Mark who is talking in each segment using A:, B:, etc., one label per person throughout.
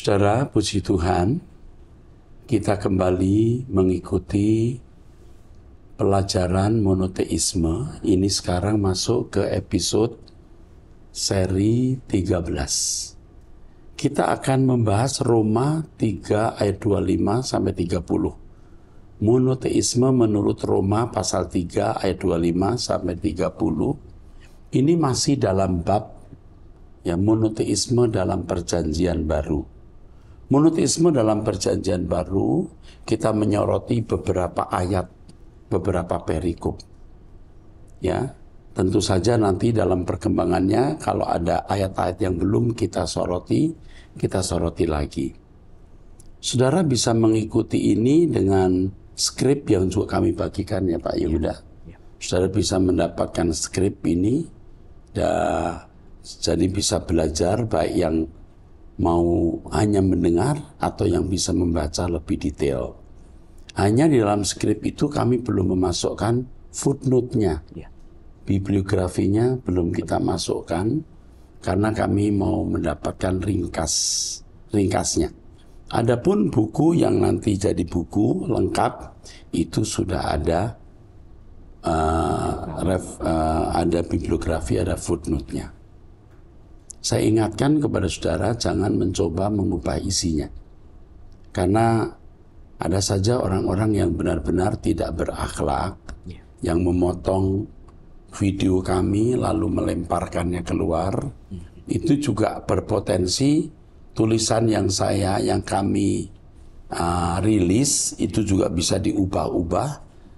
A: Saudara, puji Tuhan, kita kembali mengikuti pelajaran monoteisme. Ini sekarang masuk ke episode seri 13. Kita akan membahas Roma 3 ayat 25 sampai 30. Monoteisme menurut Roma pasal 3 ayat 25 sampai 30. Ini masih dalam bab yang monoteisme dalam perjanjian baru Monoteisme dalam perjanjian baru kita menyoroti beberapa ayat, beberapa perikop. Ya, tentu saja nanti dalam perkembangannya kalau ada ayat-ayat yang belum kita soroti, kita soroti lagi. Saudara bisa mengikuti ini dengan skrip yang juga kami bagikan ya Pak Yehuda. Ya, ya. Saudara bisa mendapatkan skrip ini, dan jadi bisa belajar baik yang mau hanya mendengar atau yang bisa membaca lebih detail. Hanya di dalam skrip itu kami belum memasukkan footnote-nya. Ya. Bibliografinya belum kita masukkan karena kami mau mendapatkan ringkas ringkasnya. Adapun buku yang nanti jadi buku lengkap itu sudah ada uh, ref, uh, ada bibliografi, ada footnote-nya. Saya ingatkan kepada saudara jangan mencoba mengubah isinya. Karena ada saja orang-orang yang benar-benar tidak berakhlak, ya. yang memotong video kami lalu melemparkannya keluar, hmm. itu juga berpotensi tulisan yang saya, yang kami uh, rilis itu juga bisa diubah-ubah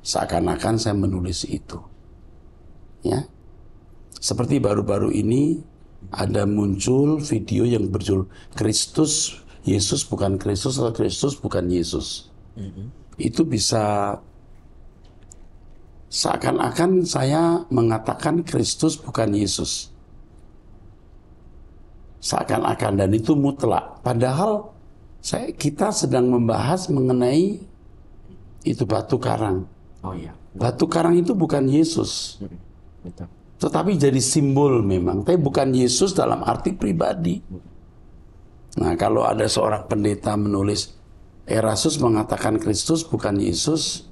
A: seakan-akan saya menulis itu. Ya. Seperti baru-baru ini ada muncul video yang berjudul Kristus Yesus bukan Kristus atau Kristus bukan Yesus. Mm-hmm. Itu bisa seakan-akan saya mengatakan Kristus bukan Yesus. Seakan-akan dan itu mutlak. Padahal saya kita sedang membahas mengenai itu batu karang. Oh iya. Batu karang itu bukan Yesus.
B: Mm-hmm.
A: Tetapi jadi simbol memang, tapi bukan Yesus dalam arti pribadi. Nah, kalau ada seorang pendeta menulis Erasus mengatakan Kristus bukan Yesus,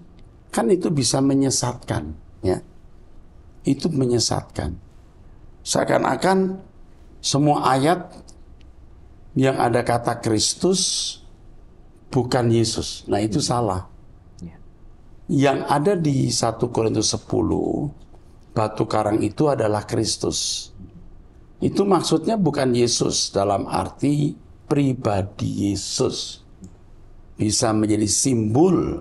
A: kan itu bisa menyesatkan, ya. Itu menyesatkan. Seakan-akan semua ayat yang ada kata Kristus bukan Yesus. Nah, itu salah. Ya. Yang ada di 1 Korintus 10 batu karang itu adalah Kristus. Itu maksudnya bukan Yesus dalam arti pribadi Yesus. Bisa menjadi simbol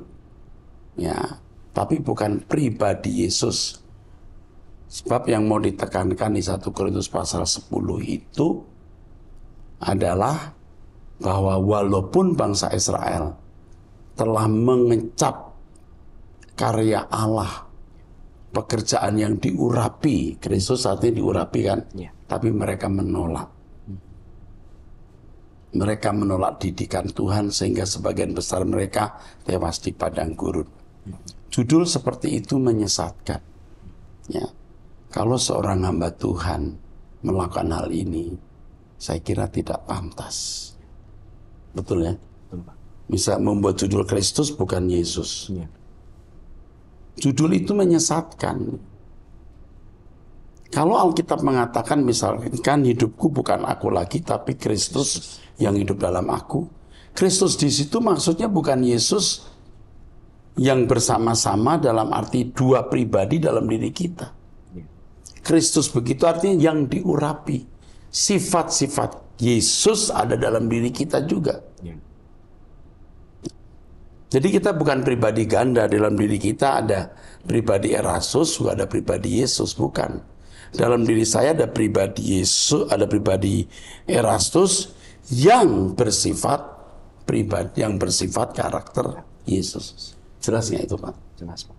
A: ya, tapi bukan pribadi Yesus. Sebab yang mau ditekankan di 1 Korintus pasal 10 itu adalah bahwa walaupun bangsa Israel telah mengecap karya Allah pekerjaan yang diurapi. Kristus saat ini diurapi kan, ya. tapi mereka menolak. Mereka menolak didikan Tuhan sehingga sebagian besar mereka tewas di padang gurun. Judul seperti itu menyesatkan. Ya. Kalau seorang hamba Tuhan melakukan hal ini, saya kira tidak pantas. Betul ya? Bisa membuat judul Kristus bukan Yesus. Ya Judul itu menyesatkan. Kalau Alkitab mengatakan misalkan kan hidupku bukan aku lagi tapi Kristus yang hidup dalam aku. Kristus di situ maksudnya bukan Yesus yang bersama-sama dalam arti dua pribadi dalam diri kita. Ya. Kristus begitu artinya yang diurapi. Sifat-sifat Yesus ada dalam diri kita juga. Yeah. Jadi kita bukan pribadi ganda dalam diri kita ada pribadi Erasus juga ada pribadi Yesus bukan. Dalam diri saya ada pribadi Yesus, ada pribadi Erastus yang bersifat pribadi yang bersifat karakter Yesus. Jelas nggak itu Pak? Jelas Pak.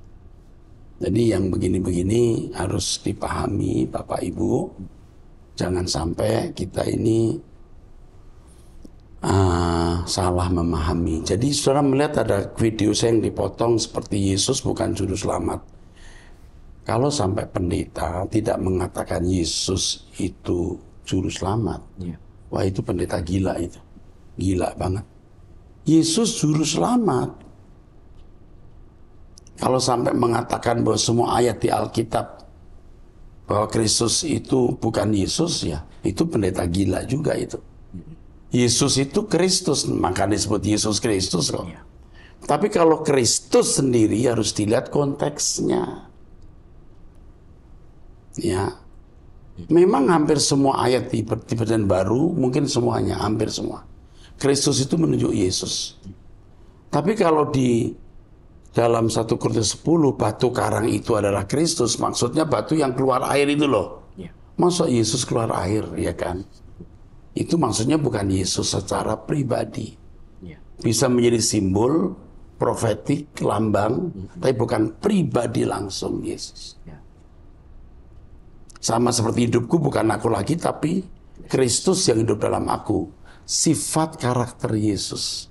A: Jadi yang begini-begini harus dipahami Bapak Ibu. Jangan sampai kita ini uh, salah memahami. Jadi saudara melihat ada video saya yang dipotong seperti Yesus bukan juru selamat. Kalau sampai pendeta tidak mengatakan Yesus itu juru selamat, yeah. wah itu pendeta gila itu, gila banget. Yesus juru selamat. Kalau sampai mengatakan bahwa semua ayat di Alkitab bahwa Kristus itu bukan Yesus ya, itu pendeta gila juga itu. Yesus itu Kristus, maka disebut Yesus Kristus loh. Ya. Tapi kalau Kristus sendiri harus dilihat konteksnya. Ya. Memang hampir semua ayat di, di Perjanjian Baru, mungkin semuanya, hampir semua. Kristus itu menunjuk Yesus. Tapi kalau di dalam satu Korintus 10 batu karang itu adalah Kristus, maksudnya batu yang keluar air itu loh. Iya. Masa Yesus keluar air, ya kan? itu maksudnya bukan Yesus secara pribadi. Ya. Bisa menjadi simbol profetik, lambang, mhm. tapi bukan pribadi langsung Yesus. Ya. Sama seperti hidupku bukan aku lagi, tapi Kristus yang hidup dalam aku. Sifat karakter Yesus.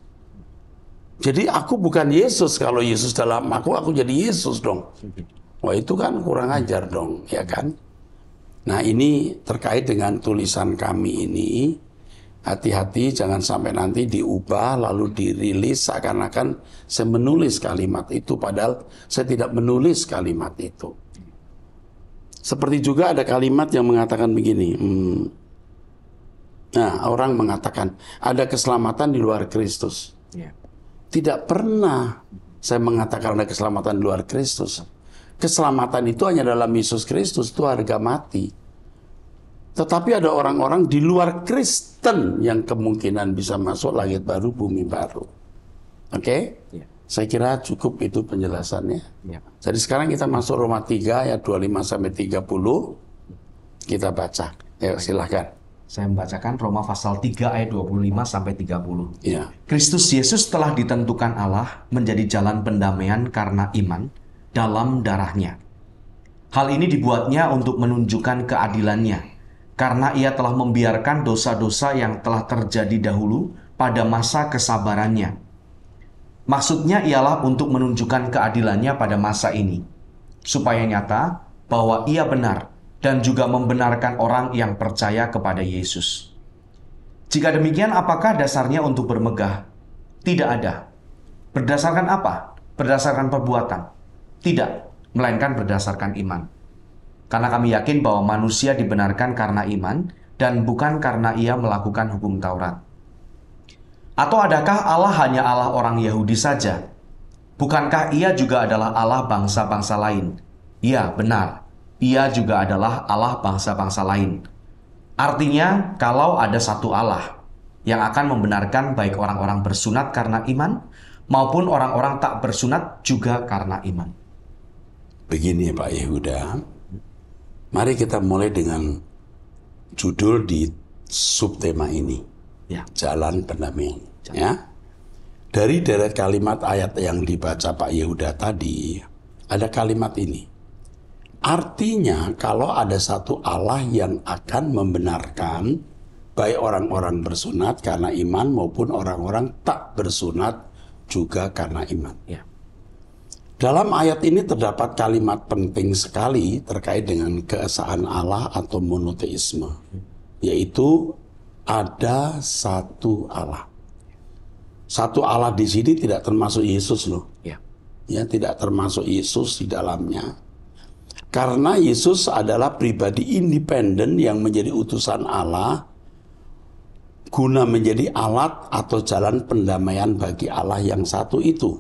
A: Jadi aku bukan Yesus kalau Yesus dalam aku, aku jadi Yesus dong. Mhm. Wah itu kan kurang ajar dong, ya kan? Nah ini terkait dengan tulisan kami ini, hati-hati jangan sampai nanti diubah lalu dirilis seakan-akan saya menulis kalimat itu padahal saya tidak menulis kalimat itu. Seperti juga ada kalimat yang mengatakan begini, hmm, nah orang mengatakan ada keselamatan di luar Kristus. Ya. Tidak pernah saya mengatakan ada keselamatan di luar Kristus. Keselamatan itu hanya dalam Yesus Kristus, itu harga mati. Tetapi ada orang-orang di luar Kristen yang kemungkinan bisa masuk langit baru, bumi baru. Oke? Okay? Ya. Saya kira cukup itu penjelasannya. Ya. Jadi sekarang kita masuk Roma 3 ayat 25 sampai 30. Kita baca. Ya, silahkan.
B: Saya membacakan Roma pasal 3 ayat 25 sampai 30. Ya. Kristus Yesus telah ditentukan Allah menjadi jalan pendamaian karena iman dalam darahnya. Hal ini dibuatnya untuk menunjukkan keadilannya karena ia telah membiarkan dosa-dosa yang telah terjadi dahulu pada masa kesabarannya. Maksudnya ialah untuk menunjukkan keadilannya pada masa ini, supaya nyata bahwa ia benar dan juga membenarkan orang yang percaya kepada Yesus. Jika demikian, apakah dasarnya untuk bermegah? Tidak ada. Berdasarkan apa? Berdasarkan perbuatan. Tidak, melainkan berdasarkan iman. Karena kami yakin bahwa manusia dibenarkan karena iman dan bukan karena ia melakukan hukum Taurat. Atau adakah Allah hanya Allah orang Yahudi saja? Bukankah ia juga adalah Allah bangsa-bangsa lain? Ya, benar. Ia juga adalah Allah bangsa-bangsa lain. Artinya, kalau ada satu Allah yang akan membenarkan baik orang-orang bersunat karena iman maupun orang-orang tak bersunat juga karena iman.
A: Begini Pak Yehuda, Mari kita mulai dengan judul di subtema ini. Ya. Jalan pendampingan. Ya. Dari deret kalimat ayat yang dibaca Pak Yehuda tadi, ada kalimat ini. Artinya kalau ada satu Allah yang akan membenarkan baik orang-orang bersunat karena iman maupun orang-orang tak bersunat juga karena iman. Ya. Dalam ayat ini terdapat kalimat penting sekali terkait dengan keesaan Allah atau monoteisme, yaitu ada satu Allah. Satu Allah di sini tidak termasuk Yesus loh. Ya. ya, tidak termasuk Yesus di dalamnya. Karena Yesus adalah pribadi independen yang menjadi utusan Allah guna menjadi alat atau jalan pendamaian bagi Allah yang satu itu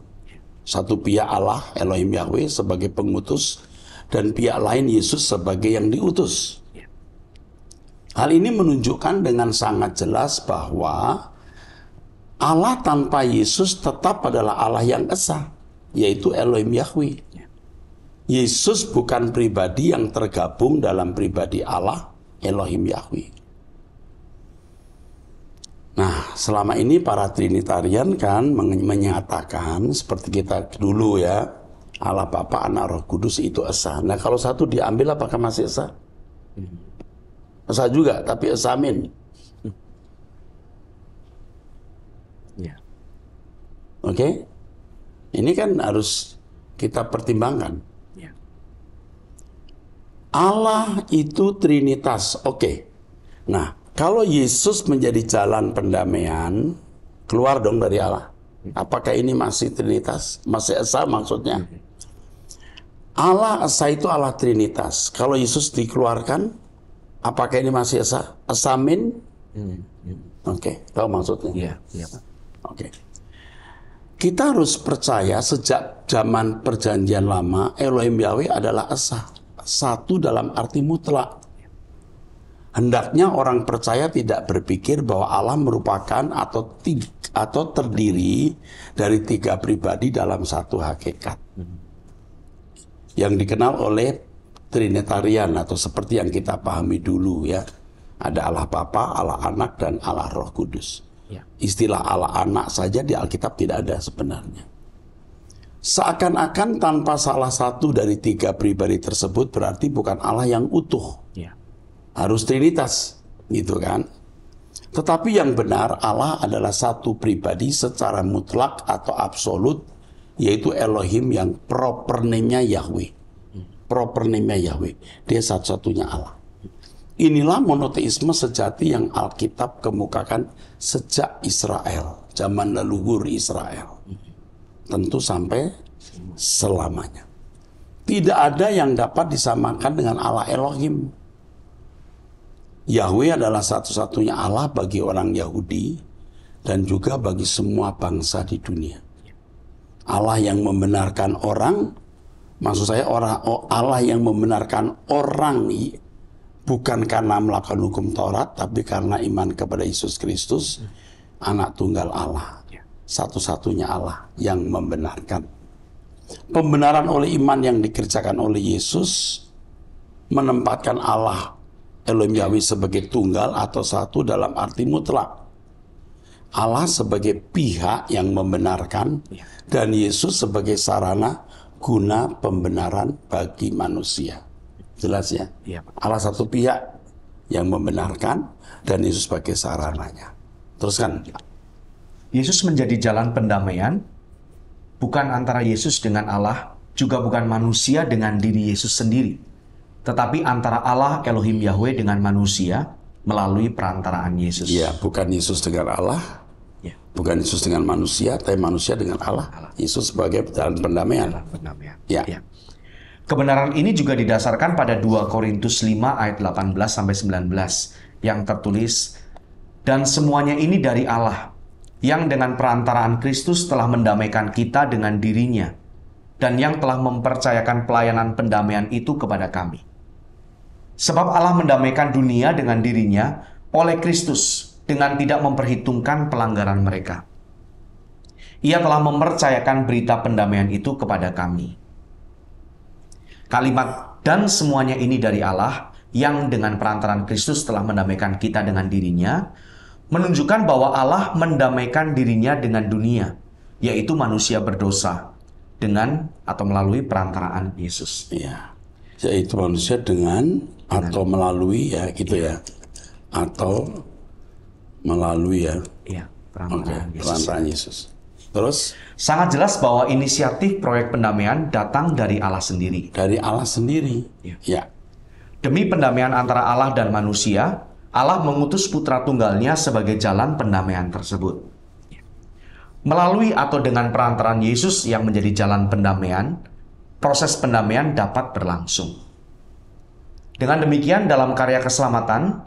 A: satu pihak Allah, Elohim Yahweh sebagai pengutus dan pihak lain Yesus sebagai yang diutus. Ya. Hal ini menunjukkan dengan sangat jelas bahwa Allah tanpa Yesus tetap adalah Allah yang esa, yaitu Elohim Yahweh. Ya. Yesus bukan pribadi yang tergabung dalam pribadi Allah, Elohim Yahweh. Nah, selama ini para Trinitarian kan menyatakan seperti kita dulu ya, Allah Bapa, Anak, Roh Kudus itu esa. Nah, kalau satu diambil apakah masih esa? Esa juga, tapi esamin. Ya. Oke? Okay? Ini kan harus kita pertimbangkan. Ya. Allah itu Trinitas, oke. Okay. Nah, kalau Yesus menjadi jalan pendamaian, keluar dong dari Allah. Apakah ini masih Trinitas? Masih Esa maksudnya. Allah Esa itu Allah Trinitas. Kalau Yesus dikeluarkan, apakah ini masih Esa? Esamin? Oke, okay, tahu maksudnya? Iya, iya, Oke. Kita harus percaya sejak zaman perjanjian lama, Elohim Yahweh adalah Esa. Satu dalam arti mutlak Hendaknya orang percaya tidak berpikir bahwa Allah merupakan atau tiga, atau terdiri dari tiga pribadi dalam satu hakikat. Yang dikenal oleh Trinitarian atau seperti yang kita pahami dulu ya. Ada Allah Bapa, Allah Anak dan Allah Roh Kudus. Ya. Istilah Allah Anak saja di Alkitab tidak ada sebenarnya. Seakan-akan tanpa salah satu dari tiga pribadi tersebut berarti bukan Allah yang utuh. Ya harus trinitas gitu kan tetapi yang benar Allah adalah satu pribadi secara mutlak atau absolut yaitu Elohim yang proper name-nya Yahweh proper name-nya Yahweh dia satu-satunya Allah Inilah monoteisme sejati yang Alkitab kemukakan sejak Israel, zaman leluhur Israel. Tentu sampai selamanya. Tidak ada yang dapat disamakan dengan Allah Elohim. Yahweh adalah satu-satunya Allah bagi orang Yahudi dan juga bagi semua bangsa di dunia. Allah yang membenarkan orang, maksud saya orang oh, Allah yang membenarkan orang bukan karena melakukan hukum Taurat, tapi karena iman kepada Yesus Kristus, anak tunggal Allah, satu-satunya Allah yang membenarkan. Pembenaran oleh iman yang dikerjakan oleh Yesus menempatkan Allah Elohim Yahweh sebagai tunggal atau satu dalam arti mutlak. Allah sebagai pihak yang membenarkan ya. dan Yesus sebagai sarana guna pembenaran bagi manusia. Jelas ya? ya Allah satu pihak yang membenarkan dan Yesus sebagai sarananya. Teruskan. Ya.
B: Yesus menjadi jalan pendamaian bukan antara Yesus dengan Allah, juga bukan manusia dengan diri Yesus sendiri tetapi antara Allah Elohim Yahweh dengan
A: manusia melalui perantaraan Yesus. Ya, bukan Yesus dengan Allah, ya. bukan Yesus dengan manusia, tapi manusia dengan Allah. Allah. Yesus sebagai jalan pendamaian. pendamaian. Ya. ya.
B: Kebenaran ini juga didasarkan pada 2 Korintus 5 ayat 18 sampai 19 yang tertulis dan semuanya ini dari Allah yang dengan perantaraan Kristus telah mendamaikan kita dengan dirinya dan yang telah mempercayakan pelayanan pendamaian itu kepada kami Sebab Allah mendamaikan dunia dengan dirinya oleh Kristus dengan tidak memperhitungkan pelanggaran mereka. Ia telah mempercayakan berita pendamaian itu kepada kami. Kalimat dan semuanya ini dari Allah yang dengan perantaran Kristus telah mendamaikan kita dengan dirinya menunjukkan bahwa Allah mendamaikan dirinya dengan dunia, yaitu manusia berdosa dengan atau melalui
A: perantaraan Yesus. Iya. Yaitu manusia dengan atau melalui ya gitu iya. ya, atau melalui ya. ya perantaraan okay, Yesus.
B: Yesus. Terus sangat jelas bahwa inisiatif proyek pendamaian datang dari Allah sendiri. Dari Allah sendiri. Ya. ya. Demi pendamaian antara Allah dan manusia, Allah mengutus putra tunggalnya sebagai jalan pendamaian tersebut. Iya. Melalui atau dengan perantaraan Yesus yang menjadi jalan pendamaian, proses pendamaian dapat berlangsung. Dengan demikian dalam karya keselamatan,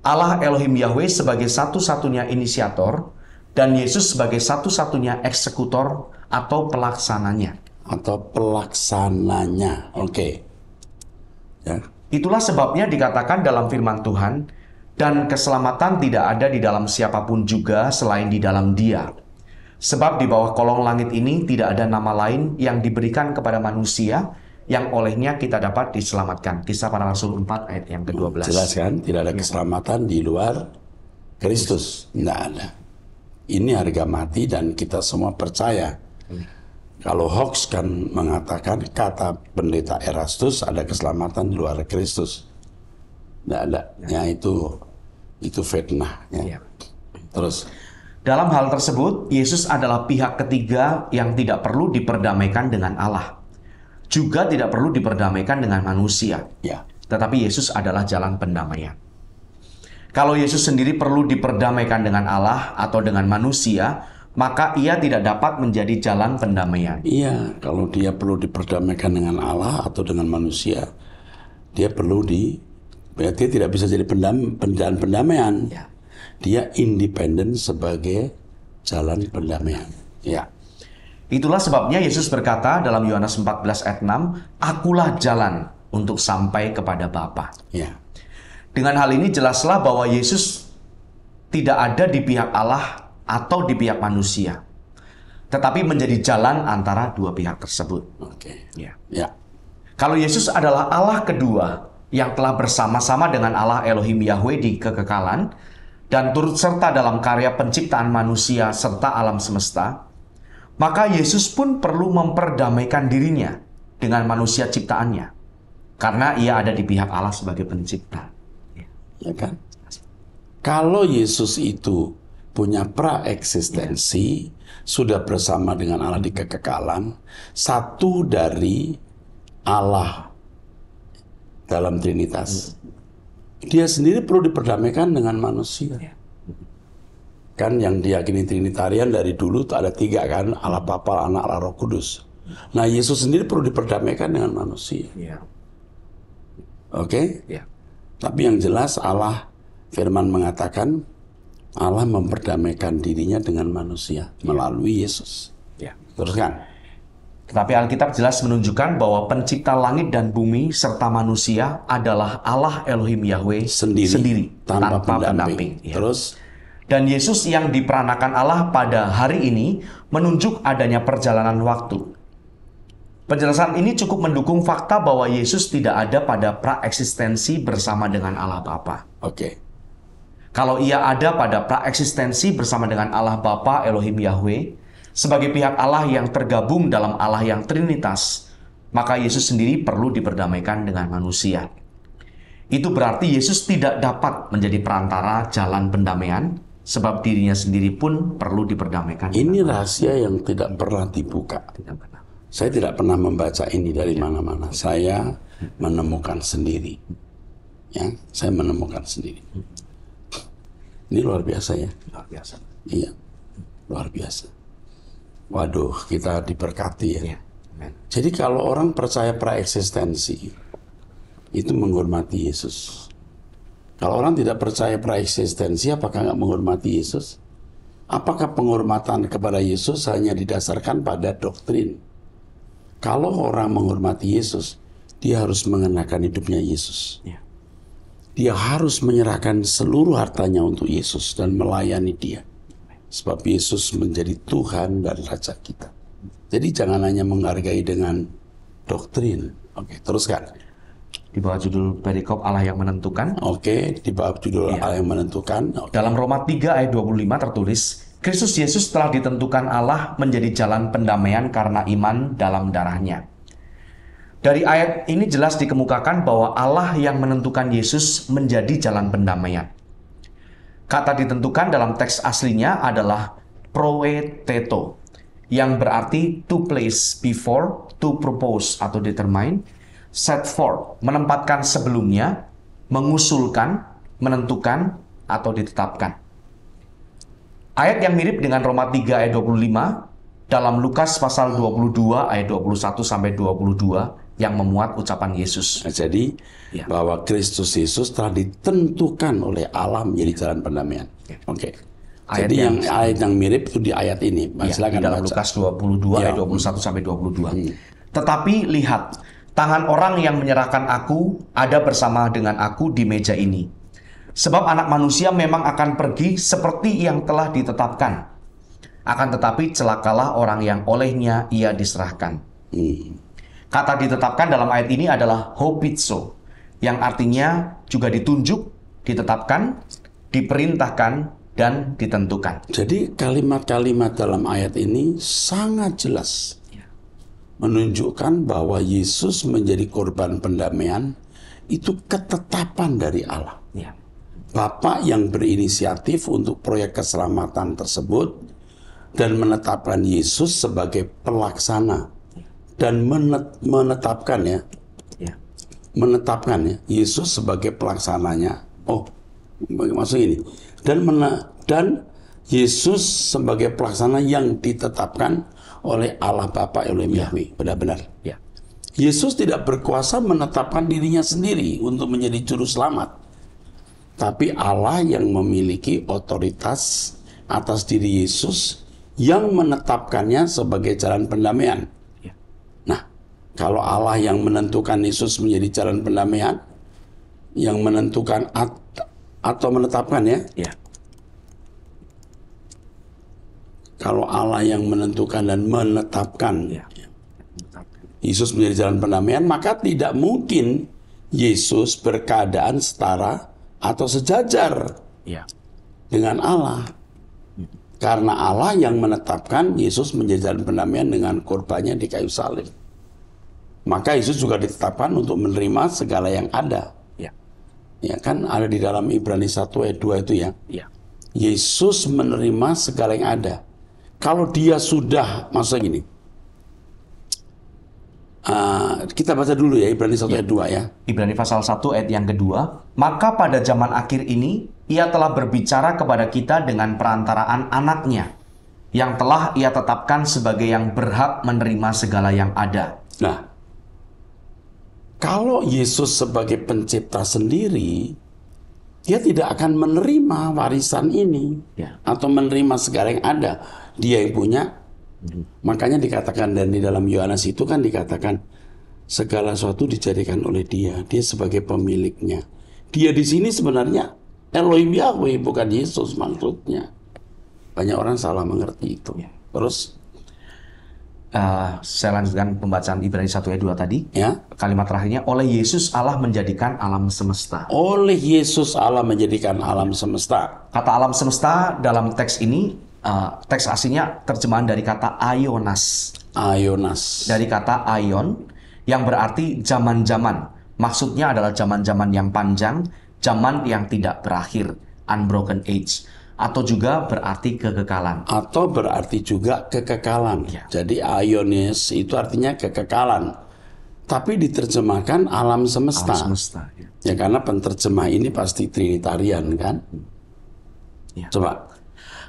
B: Allah Elohim Yahweh sebagai satu-satunya inisiator dan Yesus sebagai satu-satunya eksekutor atau pelaksananya. Atau pelaksananya. Oke. Okay. Ya. Itulah sebabnya dikatakan dalam firman Tuhan, dan keselamatan tidak ada di dalam siapapun juga selain di dalam Dia. Sebab di bawah kolong langit ini tidak ada nama lain yang diberikan kepada manusia yang olehnya kita dapat diselamatkan. Kisah para Rasul 4 ayat yang ke-12. Jelas kan?
A: Tidak ada ya. keselamatan di luar Kristus. Tidak ada. Ini harga mati dan kita semua percaya. Hmm. Kalau hoax kan mengatakan kata pendeta Erastus ada keselamatan di luar Kristus. Tidak ada. Ya, ya itu itu fitnah. Ya. ya. Terus
B: dalam hal tersebut, Yesus adalah pihak ketiga yang tidak perlu diperdamaikan dengan Allah juga tidak perlu diperdamaikan dengan manusia. Ya. Tetapi Yesus adalah jalan pendamaian. Kalau Yesus sendiri perlu diperdamaikan dengan Allah atau dengan manusia, maka ia tidak dapat menjadi jalan pendamaian. Iya,
A: kalau dia perlu diperdamaikan dengan Allah atau dengan manusia, dia perlu di berarti tidak bisa jadi pendam, jalan pendamaian. Ya. Dia independen sebagai jalan pendamaian.
B: Ya. Itulah sebabnya Yesus berkata dalam Yohanes 14 ayat 6, "Akulah jalan untuk sampai kepada Bapa." Ya. Dengan hal ini jelaslah bahwa Yesus tidak ada di pihak Allah atau di pihak manusia, tetapi menjadi jalan antara dua pihak tersebut.
A: Oke. Ya.
B: ya. Kalau Yesus adalah Allah kedua yang telah bersama-sama dengan Allah Elohim Yahweh di kekekalan dan turut serta dalam karya penciptaan manusia serta alam semesta, maka Yesus pun perlu memperdamaikan dirinya dengan manusia ciptaannya. Karena ia ada di pihak Allah sebagai pencipta.
A: Ya iya kan? Kalau Yesus itu punya pra ya. sudah bersama dengan Allah di kekekalan, satu dari Allah dalam Trinitas. Hmm. Dia sendiri perlu diperdamaikan dengan manusia. Ya. Kan yang diyakini Trinitarian dari dulu ada tiga kan, Allah Bapa, Anak, Allah Roh Kudus. Nah Yesus sendiri perlu diperdamaikan dengan manusia. Yeah. Oke? Okay? Iya. Yeah. Tapi yang jelas Allah Firman mengatakan Allah memperdamaikan dirinya dengan manusia yeah. melalui Yesus. Yeah. Teruskan.
B: Tetapi Alkitab jelas menunjukkan bahwa pencipta langit dan bumi serta manusia adalah Allah Elohim Yahweh sendiri, sendiri tanpa, tanpa pendamping. pendamping. Ya. Terus dan Yesus yang diperanakan Allah pada hari ini menunjuk adanya perjalanan waktu. Penjelasan ini cukup mendukung fakta bahwa Yesus tidak ada pada praeksistensi bersama dengan Allah Bapa. Oke. Kalau ia ada pada praeksistensi bersama dengan Allah Bapa Elohim Yahweh, sebagai pihak Allah yang tergabung dalam Allah yang Trinitas, maka Yesus sendiri perlu diperdamaikan dengan manusia. Itu berarti Yesus tidak dapat menjadi perantara jalan pendamaian, sebab dirinya sendiri pun perlu diperdamaikan.
A: Ini rahasia yang tidak pernah dibuka. Tidak pernah. Saya tidak pernah membaca ini dari mana-mana. Saya menemukan sendiri. Ya, saya menemukan sendiri. Ini luar biasa ya. Luar biasa. Iya. Luar biasa. Waduh, kita diberkati ya. ya. Jadi kalau orang percaya pra eksistensi, itu menghormati Yesus kalau orang tidak percaya praeksistensi, apakah nggak menghormati Yesus? Apakah penghormatan kepada Yesus hanya didasarkan pada doktrin? Kalau orang menghormati Yesus, dia harus mengenakan hidupnya Yesus. Ya. Dia harus menyerahkan seluruh hartanya untuk Yesus dan melayani Dia, sebab Yesus menjadi Tuhan dan Raja kita. Jadi jangan hanya menghargai dengan doktrin. Oke, teruskan
B: di bawah judul perikop Allah yang menentukan. Oke, di bawah judul ya. Allah yang menentukan. Oke. Dalam Roma 3 ayat 25 tertulis, Kristus Yesus telah ditentukan Allah menjadi jalan pendamaian karena iman dalam darahnya. Dari ayat ini jelas dikemukakan bahwa Allah yang menentukan Yesus menjadi jalan pendamaian. Kata ditentukan dalam teks aslinya adalah proeteto, yang berarti to place before, to propose atau determine, set forth, menempatkan sebelumnya, mengusulkan, menentukan, atau ditetapkan. Ayat yang mirip dengan Roma 3 ayat 25 dalam Lukas pasal 22 ayat 21 sampai 22
A: yang memuat ucapan Yesus. Nah, jadi ya. bahwa Kristus Yesus telah ditentukan oleh alam menjadi jalan pendamaian. Ya. Oke. Okay. jadi yang, yang ayat yang mirip itu di ayat ini. Nah, ya, di dalam baca. Lukas 22 ya. ayat 21 sampai 22. Hmm. Tetapi lihat,
B: Tangan orang yang menyerahkan aku ada bersama dengan aku di meja ini. Sebab anak manusia memang akan pergi seperti yang telah ditetapkan. Akan tetapi celakalah orang yang olehnya ia diserahkan. Kata ditetapkan dalam ayat ini adalah hopitso, yang artinya juga ditunjuk,
A: ditetapkan, diperintahkan, dan ditentukan. Jadi kalimat-kalimat dalam ayat ini sangat jelas menunjukkan bahwa Yesus menjadi korban pendamaian itu ketetapan dari Allah. Ya. Bapak yang berinisiatif untuk proyek keselamatan tersebut dan menetapkan Yesus sebagai pelaksana dan menet, menetapkan ya, ya. menetapkan ya Yesus sebagai pelaksananya. Oh, maksud ini dan mena, dan Yesus sebagai pelaksana yang ditetapkan oleh Allah Bapa oleh ya. Yahweh benar-benar. Ya. Yesus tidak berkuasa menetapkan dirinya sendiri untuk menjadi juru selamat. Tapi Allah yang memiliki otoritas atas diri Yesus yang menetapkannya sebagai jalan pendamaian. Ya. Nah, kalau Allah yang menentukan Yesus menjadi jalan pendamaian, yang menentukan at atau menetapkan ya, ya kalau Allah yang menentukan dan menetapkan ya. Yesus menjadi jalan pendamaian, maka tidak mungkin Yesus berkeadaan setara atau sejajar ya. dengan Allah. Ya. Karena Allah yang menetapkan Yesus menjadi jalan pendamaian dengan korbannya di kayu salib. Maka Yesus juga ditetapkan untuk menerima segala yang ada. Ya, ya kan ada di dalam Ibrani 1 ayat 2 itu ya. ya. Yesus menerima segala yang ada kalau dia sudah masa gini. Uh,
B: kita baca dulu ya Ibrani 1 ya. ayat 2 ya. Ibrani pasal 1 ayat yang kedua, maka pada zaman akhir ini ia telah berbicara kepada kita dengan perantaraan anaknya yang telah ia tetapkan sebagai yang berhak menerima segala yang ada.
A: Nah, kalau Yesus sebagai pencipta sendiri, dia tidak akan menerima warisan ini ya. atau menerima segala yang ada dia yang punya. Makanya dikatakan dan di dalam Yohanes itu kan dikatakan segala sesuatu dijadikan oleh dia, dia sebagai pemiliknya. Dia di sini sebenarnya Elohim Yahweh bukan Yesus maksudnya. Banyak orang salah mengerti itu.
B: Ya. Terus uh, saya lanjutkan pembacaan Ibrani 1 ayat 2 tadi. Ya. Kalimat terakhirnya oleh Yesus Allah menjadikan alam semesta.
A: Oleh Yesus Allah
B: menjadikan alam semesta. Kata alam semesta dalam teks ini Eh, teks aslinya terjemahan dari kata Ionas. Ionas. Dari kata Ion yang berarti zaman-zaman. Maksudnya adalah zaman-zaman yang panjang, zaman yang tidak
A: berakhir, unbroken age atau juga berarti kekekalan. Atau berarti juga kekekalan. Ya. Jadi Ionis itu artinya kekekalan. Tapi diterjemahkan alam semesta. Alam semesta. Ya, ya karena penterjemah ini pasti trinitarian kan. Ya. Coba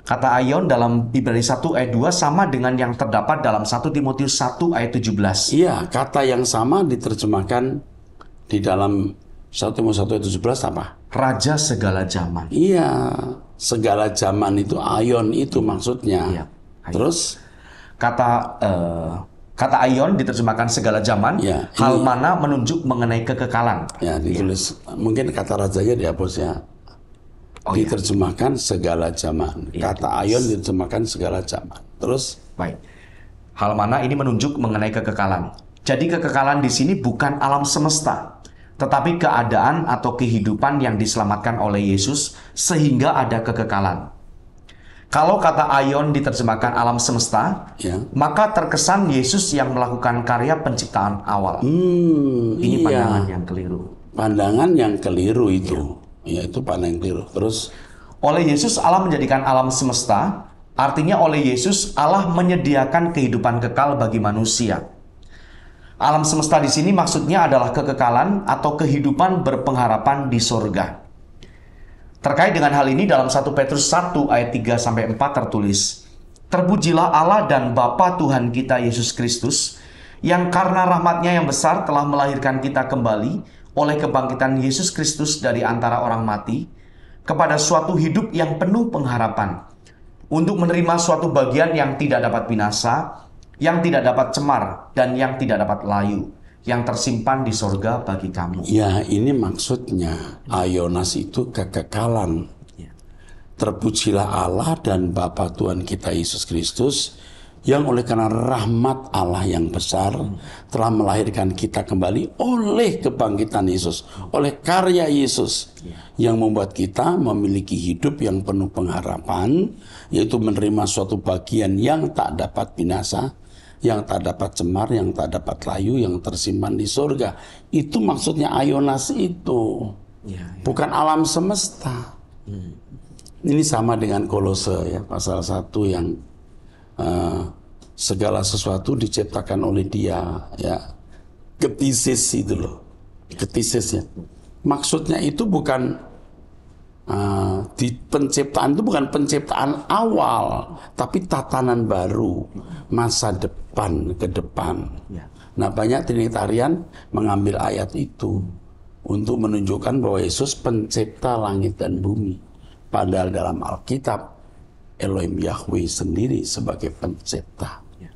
A: Kata Aion dalam Ibrani 1 ayat
B: 2 sama dengan yang terdapat dalam 1 Timotius 1 ayat 17. Iya, kata yang sama
A: diterjemahkan di dalam 1 Timotius 1 ayat 17 apa? Raja segala zaman.
B: Iya,
A: segala zaman itu Aion itu iya. maksudnya. Iya,
B: Terus kata uh, kata Aion diterjemahkan segala zaman, ya, hal mana menunjuk mengenai kekekalan.
A: Ya, ditulis. Ya. Mungkin kata rajanya dihapus ya oh, diterjemahkan iya. segala zaman. Iya, Kata ayon diterjemahkan segala zaman. Terus baik. Hal
B: mana ini menunjuk mengenai kekekalan. Jadi kekekalan di sini bukan alam semesta, tetapi keadaan atau kehidupan yang diselamatkan oleh Yesus sehingga ada kekekalan. Kalau kata Aion diterjemahkan alam semesta, ya. maka terkesan Yesus yang melakukan karya penciptaan awal.
A: Hmm, Ini iya. pandangan
B: yang keliru. Pandangan yang keliru itu. Iya. Ya itu panen biru. Terus oleh Yesus Allah menjadikan alam semesta, artinya oleh Yesus Allah menyediakan kehidupan kekal bagi manusia. Alam semesta di sini maksudnya adalah kekekalan atau kehidupan berpengharapan di sorga. Terkait dengan hal ini dalam 1 Petrus 1 ayat 3 sampai 4 tertulis, Terpujilah Allah dan Bapa Tuhan kita Yesus Kristus, yang karena rahmatnya yang besar telah melahirkan kita kembali oleh kebangkitan Yesus Kristus dari antara orang mati kepada suatu hidup yang penuh pengharapan untuk menerima suatu bagian yang tidak dapat binasa, yang tidak dapat cemar dan yang tidak dapat layu yang tersimpan di sorga bagi kamu. Ya,
A: ini maksudnya Ayonas itu kekekalan. Ya. Terpujilah Allah dan Bapa Tuhan kita Yesus Kristus yang oleh karena rahmat Allah yang besar telah melahirkan kita kembali oleh kebangkitan Yesus, oleh karya Yesus yang membuat kita memiliki hidup yang penuh pengharapan, yaitu menerima suatu bagian yang tak dapat binasa, yang tak dapat cemar, yang tak dapat layu, yang tersimpan di surga. Itu maksudnya Ayonas itu, ya, ya. bukan alam semesta. Hmm. Ini sama dengan Kolose ya pasal 1 yang Eh, segala sesuatu diciptakan oleh dia ya ketisis itu loh ketisis ya maksudnya itu bukan uh, di penciptaan itu bukan penciptaan awal tapi tatanan baru masa depan ke depan ya. nah banyak trinitarian mengambil ayat itu untuk menunjukkan bahwa Yesus pencipta langit dan bumi padahal dalam Alkitab Elohim Yahweh sendiri sebagai pencipta. Ya.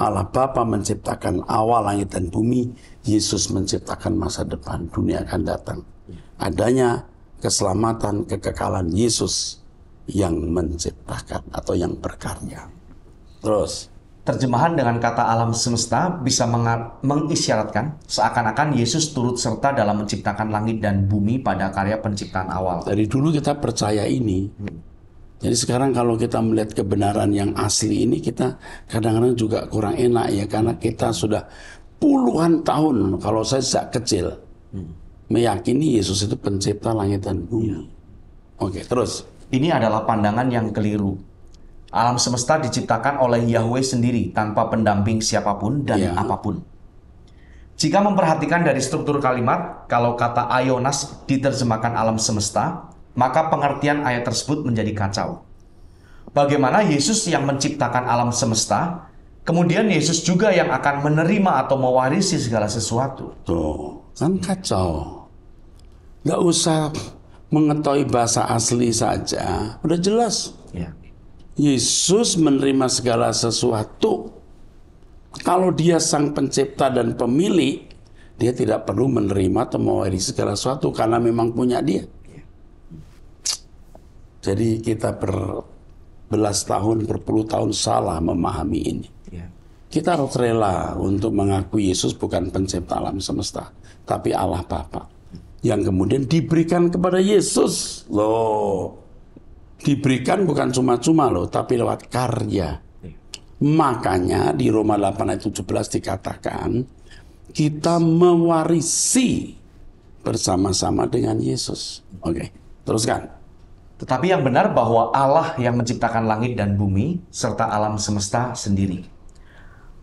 A: Allah Bapa menciptakan awal langit dan bumi, Yesus menciptakan masa depan, dunia akan datang. Ya. Adanya keselamatan, kekekalan Yesus yang menciptakan atau yang berkarya. Terus,
B: terjemahan dengan kata alam semesta bisa mengisyaratkan seakan-akan Yesus turut serta dalam menciptakan langit dan bumi pada karya penciptaan awal. Dari dulu
A: kita percaya ini. Hmm. Jadi sekarang kalau kita melihat kebenaran yang asli ini kita kadang-kadang juga kurang enak ya karena kita sudah puluhan tahun kalau saya sejak kecil meyakini Yesus itu pencipta langit dan bumi. Ya. Oke, terus. Ini adalah pandangan yang keliru. Alam semesta diciptakan
B: oleh Yahweh sendiri tanpa pendamping siapapun dan ya. apapun. Jika memperhatikan dari struktur kalimat, kalau kata Aionas diterjemahkan alam semesta, maka pengertian ayat tersebut menjadi kacau. Bagaimana Yesus yang menciptakan alam semesta, kemudian Yesus juga yang akan menerima atau mewarisi segala sesuatu.
A: Tuh, kan kacau. Gak usah mengetahui bahasa asli saja, udah jelas. Ya. Yesus menerima segala sesuatu. Kalau dia sang pencipta dan pemilik, dia tidak perlu menerima atau mewarisi segala sesuatu karena memang punya dia. Jadi kita berbelas tahun, berpuluh tahun salah memahami ini. Ya. Kita harus rela untuk mengakui Yesus bukan pencipta alam semesta, tapi Allah Bapa yang kemudian diberikan kepada Yesus. Loh, diberikan bukan cuma-cuma loh, tapi lewat karya. Ya. Makanya di Roma 8 ayat 17 dikatakan, kita mewarisi bersama-sama dengan Yesus. Oke, okay, teruskan.
B: Tetapi yang benar bahwa Allah yang menciptakan langit dan bumi serta alam semesta sendiri.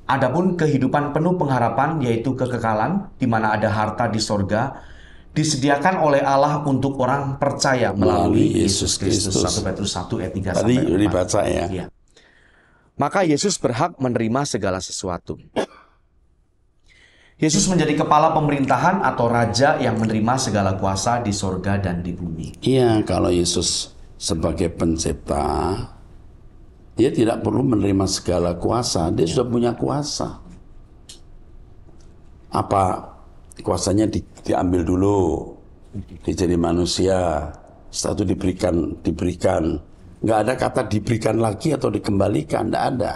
B: Adapun kehidupan penuh pengharapan yaitu kekekalan di mana ada harta di sorga disediakan oleh Allah untuk orang percaya melalui, Yesus Kristus satu Petrus satu ayat 3 Tadi sampai 4. Dibaca ya. Iya. Maka Yesus berhak menerima segala sesuatu. Yesus menjadi kepala pemerintahan atau raja yang menerima segala kuasa di sorga dan di bumi.
A: Iya, kalau Yesus sebagai pencipta, dia tidak perlu menerima segala kuasa. Dia ya. sudah punya kuasa. Apa kuasanya di, diambil dulu, dijadi manusia, satu diberikan, diberikan. Nggak ada kata diberikan lagi atau dikembalikan, nggak ada.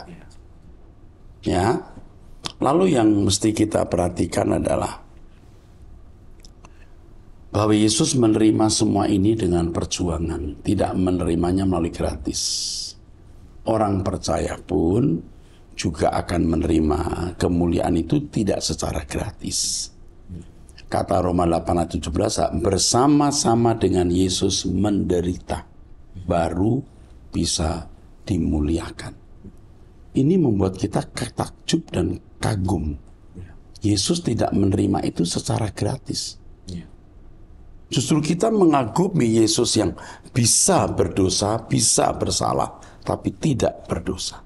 A: Ya, Lalu yang mesti kita perhatikan adalah bahwa Yesus menerima semua ini dengan perjuangan, tidak menerimanya melalui gratis. Orang percaya pun juga akan menerima kemuliaan itu tidak secara gratis. Kata Roma 8 17 bersama-sama dengan Yesus menderita baru bisa dimuliakan. Ini membuat kita ketakjub dan kagum. Ya. Yesus tidak menerima itu secara gratis. Ya. Justru kita mengagumi Yesus yang bisa berdosa, bisa bersalah, tapi tidak berdosa.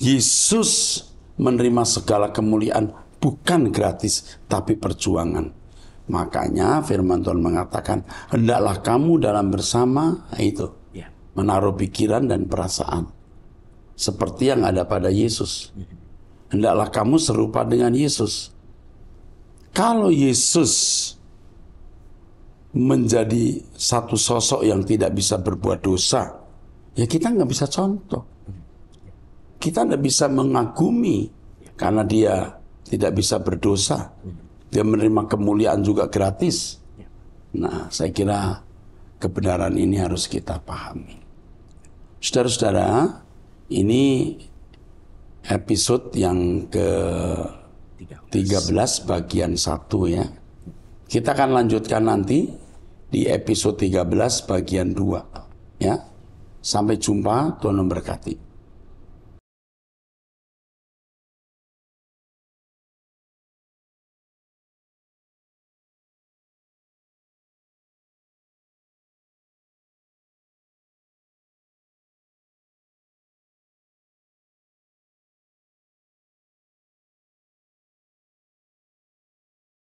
A: Yesus menerima segala kemuliaan bukan gratis, tapi perjuangan. Makanya firman Tuhan mengatakan, hendaklah kamu dalam bersama nah itu ya. menaruh pikiran dan perasaan seperti yang ada pada Yesus hendaklah kamu serupa dengan Yesus. Kalau Yesus menjadi satu sosok yang tidak bisa berbuat dosa, ya kita nggak bisa contoh. Kita nggak bisa mengagumi karena dia tidak bisa berdosa. Dia menerima kemuliaan juga gratis. Nah, saya kira kebenaran ini harus kita pahami. Saudara-saudara, ini episode yang ke-13 bagian 1 ya. Kita akan lanjutkan nanti di episode 13 bagian 2 ya. Sampai jumpa, Tuhan memberkati.